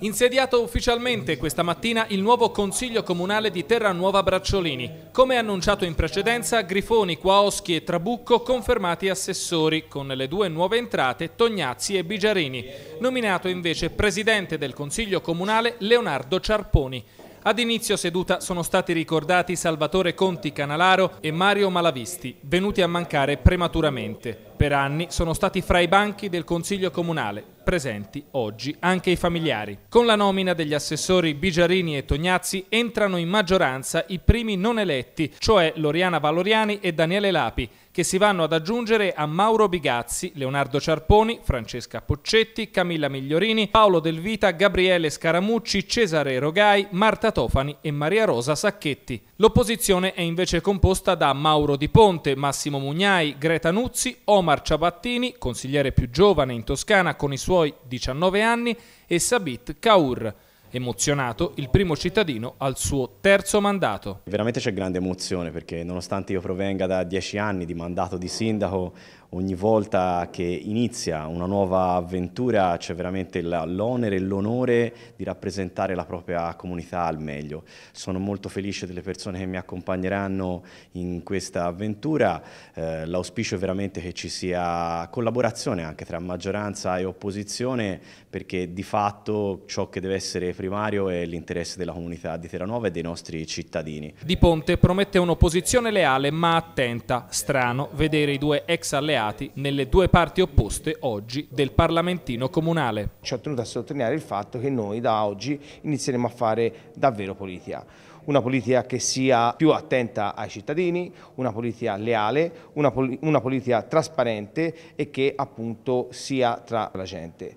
Insediato ufficialmente questa mattina il nuovo Consiglio Comunale di Terranuova Bracciolini. Come annunciato in precedenza, Grifoni, Quaoschi e Trabucco confermati assessori, con le due nuove entrate Tognazzi e Bigiarini. Nominato invece presidente del Consiglio Comunale Leonardo Ciarponi. Ad inizio seduta sono stati ricordati Salvatore Conti Canalaro e Mario Malavisti, venuti a mancare prematuramente. Per anni sono stati fra i banchi del Consiglio Comunale, presenti oggi anche i familiari. Con la nomina degli assessori Bigiarini e Tognazzi entrano in maggioranza i primi non eletti, cioè Loriana Valoriani e Daniele Lapi, che si vanno ad aggiungere a Mauro Bigazzi, Leonardo Ciarponi, Francesca Poccetti, Camilla Migliorini, Paolo Del Vita, Gabriele Scaramucci, Cesare Rogai, Marta Tofani e Maria Rosa Sacchetti. L'opposizione è invece composta da Mauro Di Ponte, Massimo Mugnai, Greta Nuzzi, Omar Ciabattini, consigliere più giovane in Toscana con i suoi poi 19 anni e Sabit Kaur. Emozionato il primo cittadino al suo terzo mandato. Veramente c'è grande emozione perché nonostante io provenga da dieci anni di mandato di sindaco, ogni volta che inizia una nuova avventura c'è veramente l'onere e l'onore di rappresentare la propria comunità al meglio. Sono molto felice delle persone che mi accompagneranno in questa avventura, eh, l'auspicio è veramente che ci sia collaborazione anche tra maggioranza e opposizione perché di fatto ciò che deve essere primario è l'interesse della comunità di Terranova e dei nostri cittadini. Di Ponte promette un'opposizione leale ma attenta. Strano vedere i due ex alleati nelle due parti opposte oggi del parlamentino comunale. Ci ha tenuto a sottolineare il fatto che noi da oggi inizieremo a fare davvero politica una politica che sia più attenta ai cittadini, una politica leale, una, pol una, politica trasparente e che appunto sia tra la gente.